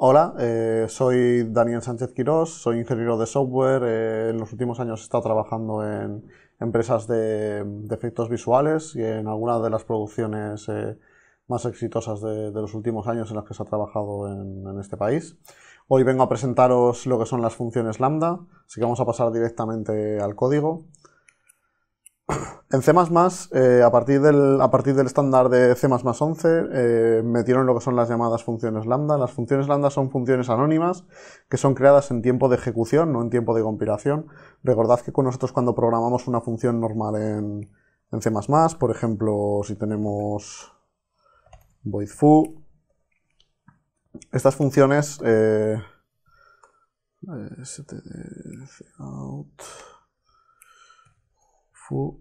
Hola, eh, soy Daniel Sánchez Quirós, soy ingeniero de software. Eh, en los últimos años he estado trabajando en empresas de, efectos visuales y en algunas de las producciones eh, más exitosas de, los últimos años en las que se ha trabajado en, en, este país. Hoy vengo a presentaros lo que son las funciones lambda, así que vamos a pasar directamente al código. En C++, eh, a, partir del, a partir del estándar de C++11, 11 eh, metieron lo que son las llamadas funciones lambda. Las funciones lambda son funciones anónimas que son creadas en tiempo de ejecución, no en tiempo de compilación. Recordad que con nosotros cuando programamos una función normal en, C++, por ejemplo, si tenemos void foo, estas funciones... Eh, eh foo,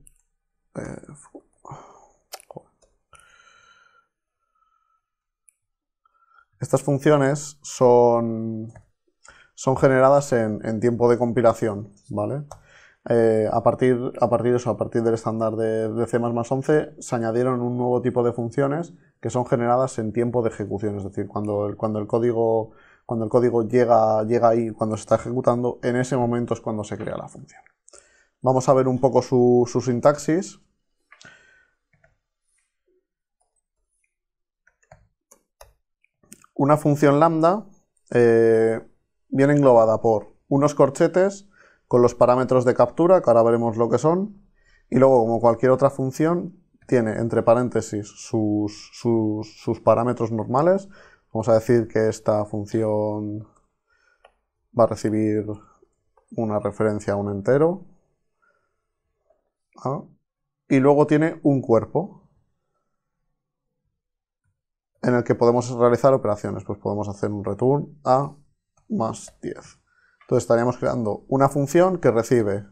estas funciones son, son generadas en, tiempo de compilación, ¿vale? Eh, a, partir, a, partir eso, a partir del estándar de, de 11 se añadieron un nuevo tipo de funciones que son generadas en tiempo de ejecución, es decir, cuando el, cuando el código, cuando el código llega, llega ahí, cuando se está ejecutando, en ese momento es cuando se crea la función. Vamos a ver un poco su, su sintaxis. una función lambda eh, viene englobada por unos corchetes con los parámetros de captura, que ahora veremos lo que son, y luego, como cualquier otra función, tiene entre paréntesis sus, parámetros normales. Vamos a decir que esta función va a recibir una referencia a un entero. Y luego tiene un cuerpo, en el que podemos realizar operaciones. Pues podemos hacer un return a más 10. Entonces estaríamos creando una función que recibe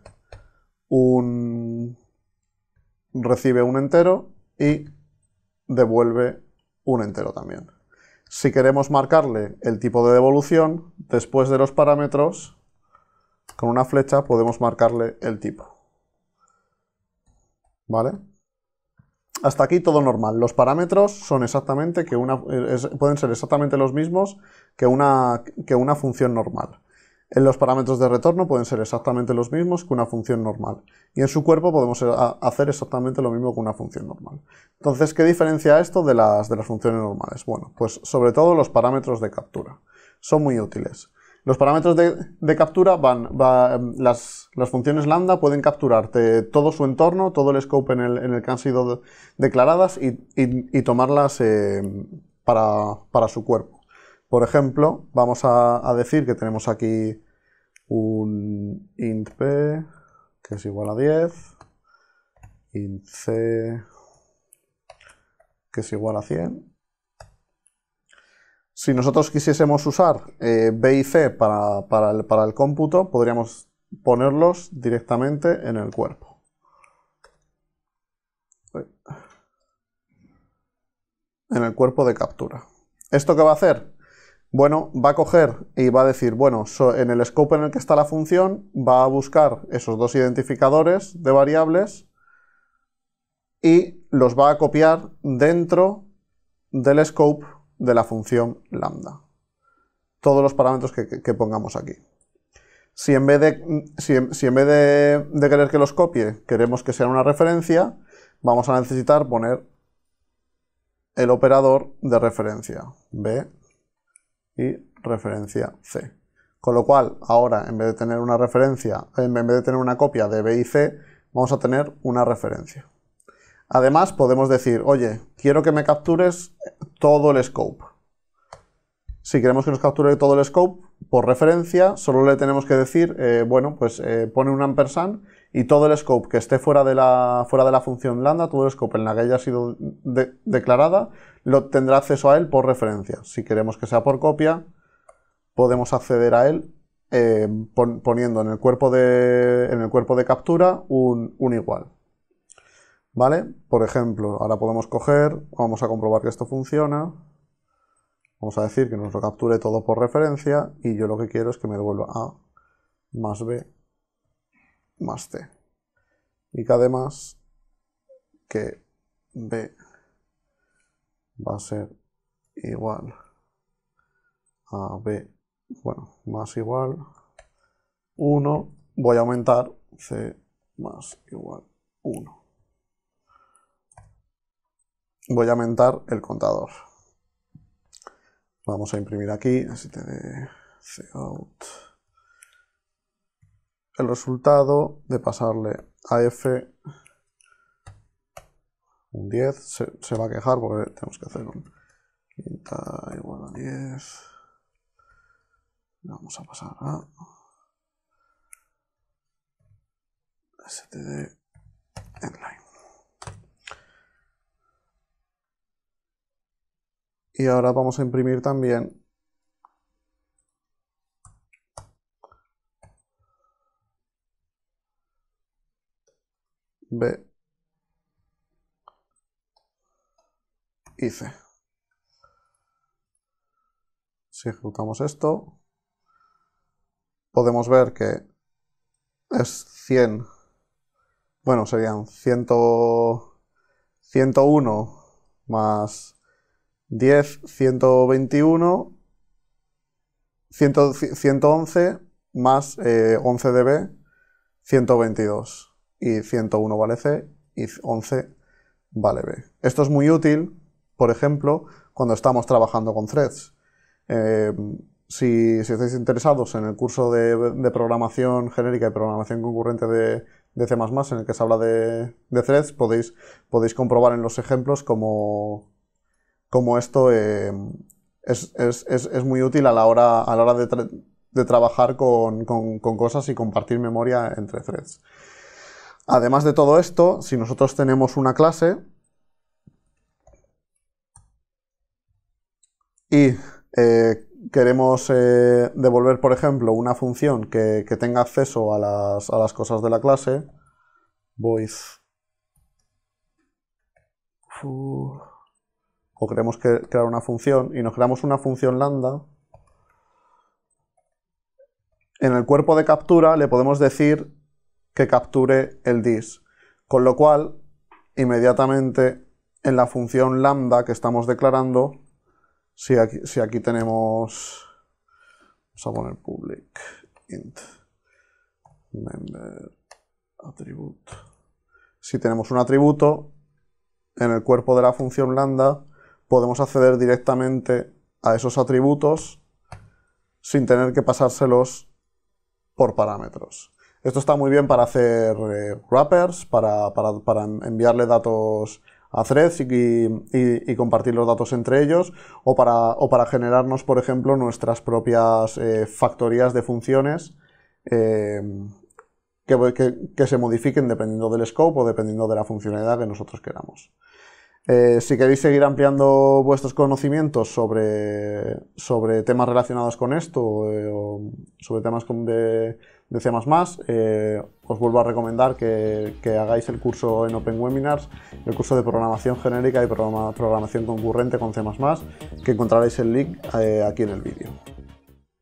un, recibe un entero y devuelve un entero también. Si queremos marcarle el tipo de devolución, después de los parámetros, con una flecha podemos marcarle el tipo. ¿Vale? hasta aquí todo normal. Los parámetros son exactamente pueden ser exactamente los mismos que una, función normal. En los parámetros de retorno pueden ser exactamente los mismos que una función normal. Y en su cuerpo podemos eh, hacer exactamente lo mismo que una función normal. Entonces, ¿qué diferencia esto de las, de las funciones normales? Bueno, pues sobre todo los parámetros de captura. Son muy útiles. Los parámetros de, captura van, las, funciones lambda pueden capturarte todo su entorno, todo el scope en el, que han sido declaradas y, tomarlas eh, para, su cuerpo. Por ejemplo, vamos a, a decir que tenemos aquí un int p que es igual a 10, int c que es igual a 100 si nosotros quisiésemos usar eh, B y C para, el, cómputo, podríamos ponerlos directamente en el cuerpo. En el cuerpo de captura. ¿Esto qué va a hacer? Bueno, va a coger y va a decir, bueno, en el scope en el que está la función, va a buscar esos dos identificadores de variables y los va a copiar dentro del scope de la función lambda. Todos los parámetros que, pongamos aquí. Si en vez, de, en vez de, querer que los copie, queremos que sea una referencia, vamos a necesitar poner el operador de referencia, B y referencia C. Con lo cual, ahora, en vez de tener una referencia, en vez de tener una copia de B y C, vamos a tener una referencia. Además, podemos decir, oye, quiero que me captures todo el scope. Si queremos que nos capture todo el scope, por referencia, solo le tenemos que decir, eh, bueno, pues eh, pone un ampersand y todo el scope que esté fuera de la, fuera de la función lambda, todo el scope en la que haya sido declarada, lo tendrá acceso a él por referencia. Si queremos que sea por copia, podemos acceder a él eh, poniendo en el, cuerpo de, en el cuerpo de captura un igual. ¿Vale? Por ejemplo, ahora podemos coger, vamos a comprobar que esto funciona. Vamos a decir que nos lo capture todo por referencia y yo lo que quiero es que me devuelva A más B más C. Y que además que B va a ser igual a B, bueno, más igual 1, voy a aumentar C más igual 1 voy a aumentar el contador. Vamos a imprimir aquí, El resultado de pasarle a f un 10, se, va a quejar porque tenemos que hacer un quinta igual a 10. Vamos a pasar a std Y ahora vamos a imprimir también B y C. Si ejecutamos esto, podemos ver que es 100, bueno, serían 100, 101 más 10, 121, 111 más 11 eh, dB, 122 y 101 vale C y 11 vale B. Esto es muy útil, por ejemplo, cuando estamos trabajando con threads. Eh, si, estáis interesados en el curso de, programación genérica y programación concurrente de, C++, en el que se habla de, threads, podéis, podéis comprobar en los ejemplos como como esto eh, es, muy útil a la hora, a la hora de, trabajar con, cosas y compartir memoria entre threads. Además de todo esto, si nosotros tenemos una clase y eh, queremos eh, devolver, por ejemplo, una función que, tenga acceso a las, cosas de la clase, voice o queremos crear una función y nos creamos una función lambda, en el cuerpo de captura le podemos decir que capture el dis, con lo cual inmediatamente en la función lambda que estamos declarando, si aquí, si aquí tenemos, vamos a poner public int member attribute, si tenemos un atributo, en el cuerpo de la función lambda podemos acceder directamente a esos atributos sin tener que pasárselos por parámetros. Esto está muy bien para hacer eh, wrappers, para, enviarle datos a threads y, compartir los datos entre ellos, o para, para generarnos, por ejemplo, nuestras propias eh, factorías de funciones eh, que, que se modifiquen dependiendo del scope o dependiendo de la funcionalidad que nosotros queramos. Eh, si queréis seguir ampliando vuestros conocimientos sobre, temas relacionados con esto eh, o sobre temas de, C++, eh, os vuelvo a recomendar que, hagáis el curso en Open Webinars, el curso de programación genérica y programación concurrente con C++, que encontraréis el link aquí en el vídeo.